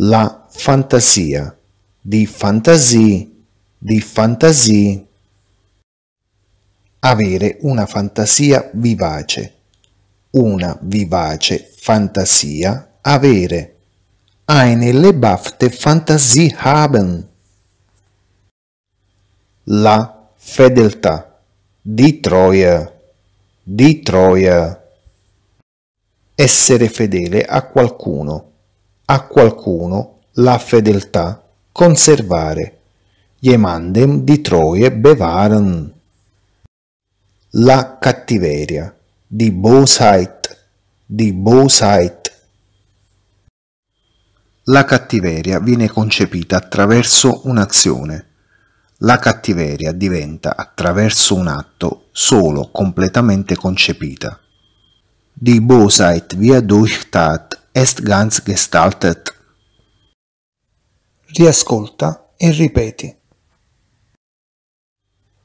la fantasia, di fantasie, di fantasie. Avere una fantasia vivace, una vivace fantasia avere. Eine lebhafte Fantasie haben. La fedeltà, di Troia, di Troia. Essere fedele a qualcuno a qualcuno la fedeltà conservare. Jemandem di Troie bevaren. La cattiveria di Bosait, di Bosait. La cattiveria viene concepita attraverso un'azione. La cattiveria diventa attraverso un atto solo completamente concepita. Di Bosheit via durchtat Est ganz gestaltet. Riascolta e ripeti.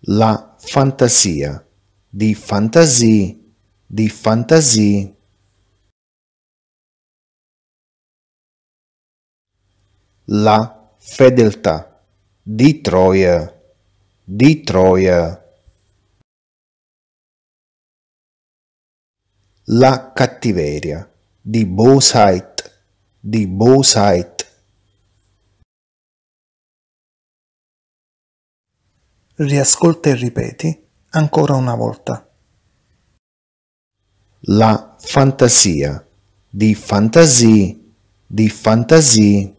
La fantasia, di fantasie, di fantasie. La fedeltà, di Troia, di Troia. La cattiveria, the bows height, the Riascolta e ripeti ancora una volta. La fantasia, di fantasia, di fantasia.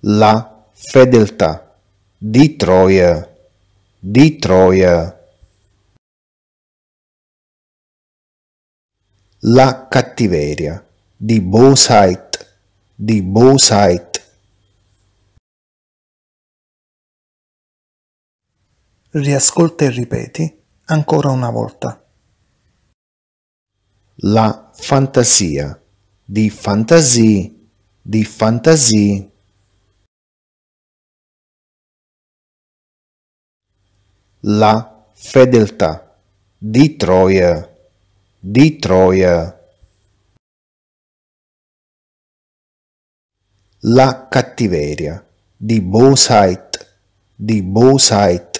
La fedeltà, di Troia, di Troia. La cattiveria di Bo di Bo Riascolta e ripeti ancora una volta. La fantasia di fantasie, di fantasie. La fedeltà di Troia di Troia. La cattiveria di Bosait, di Bosait.